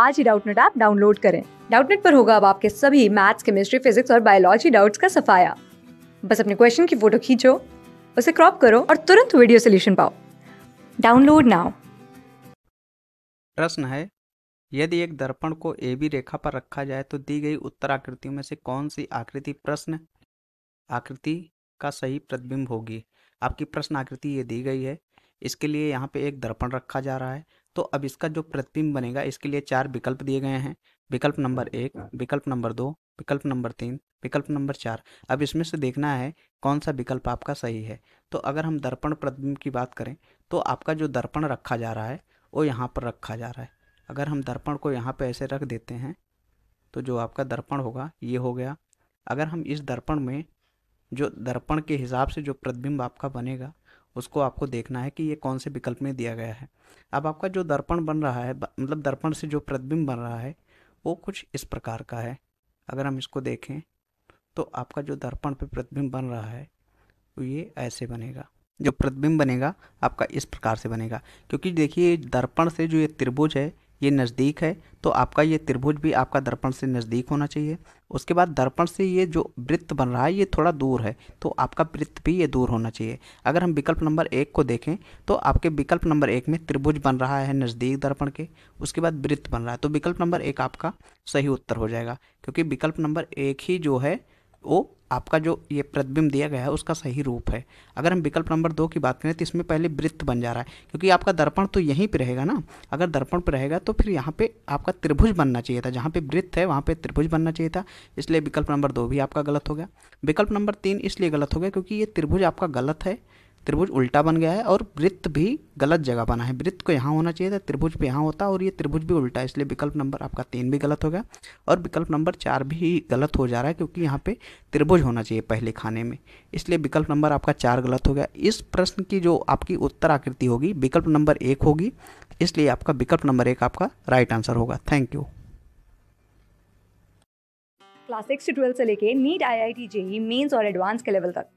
आज ही Doubtnut app download करें डाउटनेट पर होगा अब आपके सभी मैथ्स केमिस्ट्री फिजिक्स और बायोलॉजी डाउट्स का सफाया बस अपने क्वेश्चन की फोटो खींचो उसे क्रॉप करो और तुरंत वीडियो सोल्यूशन पाओ डाउनलोड नाउ प्रश्न है यदि एक दर्पण को ए बी रेखा पर रखा जाए तो दी गई उत्तर आकृतियों में से कौन सी आकृति प्रश्न आकृति का सही प्रतिबिंब होगी आपकी प्रश्न आकृति ये दी गई है इसके लिए यहाँ पे एक दर्पण रखा जा रहा है तो अब इसका जो प्रतिबिंब बनेगा इसके लिए चार विकल्प दिए गए हैं विकल्प नंबर एक विकल्प नंबर दो विकल्प नंबर तीन विकल्प नंबर चार अब इसमें से देखना है कौन सा विकल्प आपका सही है तो अगर हम दर्पण प्रतिबिंब की बात करें तो आपका जो दर्पण रखा जा रहा है वो यहाँ पर रखा जा रहा है अगर हम दर्पण को यहाँ पर ऐसे रख देते हैं तो जो आपका दर्पण होगा ये हो गया अगर हम इस दर्पण में जो दर्पण के हिसाब से जो प्रतिबिंब आपका बनेगा उसको आपको देखना है कि ये कौन से विकल्प में दिया गया है अब आपका जो दर्पण बन रहा है मतलब दर्पण से जो प्रतिबिंब बन रहा है वो कुछ इस प्रकार का है अगर हम इसको देखें तो आपका जो दर्पण पर प्रतिबिंब बन रहा है तो ये ऐसे बनेगा जो प्रतिबिंब बनेगा आपका इस प्रकार से बनेगा क्योंकि देखिए दर्पण से जो ये त्रिभुज है ये नज़दीक है तो आपका ये त्रिभुज भी आपका दर्पण से नज़दीक होना चाहिए उसके बाद दर्पण से ये जो वृत्त बन रहा है ये थोड़ा दूर है तो आपका वृत्त भी ये दूर होना चाहिए अगर हम विकल्प नंबर एक को देखें तो आपके विकल्प नंबर एक में त्रिभुज बन रहा है नज़दीक दर्पण के उसके बाद वृत्त बन रहा है तो विकल्प नंबर एक आपका सही उत्तर हो जाएगा क्योंकि विकल्प नंबर एक ही जो है वो आपका जो ये प्रतिबिंब दिया गया है उसका सही रूप है अगर हम विकल्प नंबर दो की बात करें तो इसमें पहले वृत्त बन जा रहा है क्योंकि आपका दर्पण तो यहीं पर रहेगा ना अगर दर्पण पर रहेगा तो फिर यहाँ पे आपका त्रिभुज बनना चाहिए था जहाँ पे वृत्त है वहाँ पे त्रिभुज बनना चाहिए था इसलिए विकल्प नंबर दो भी आपका गलत हो गया विकल्प नंबर तीन इसलिए गलत हो गया क्योंकि ये त्रिभुज आपका गलत है त्रिभुज उल्टा बन गया है और वृत्त भी गलत जगह बना है वृत्त को यहाँ होना चाहिए था त्रिभुज भी यहाँ होता और ये त्रिभुज भी उल्टा है इसलिए विकल्प नंबर आपका तीन भी गलत हो गया और विकल्प नंबर चार भी गलत हो जा रहा है क्योंकि यहाँ पे त्रिभुज होना चाहिए पहले खाने में इसलिए विकल्प नंबर आपका चार गलत हो गया इस प्रश्न की जो आपकी उत्तर आकृति होगी विकल्प नंबर एक होगी इसलिए आपका विकल्प नंबर एक आपका राइट आंसर होगा थैंक यू क्लास सिक्स से लेके NEET I I T JEE और एडवांस के लेवल तक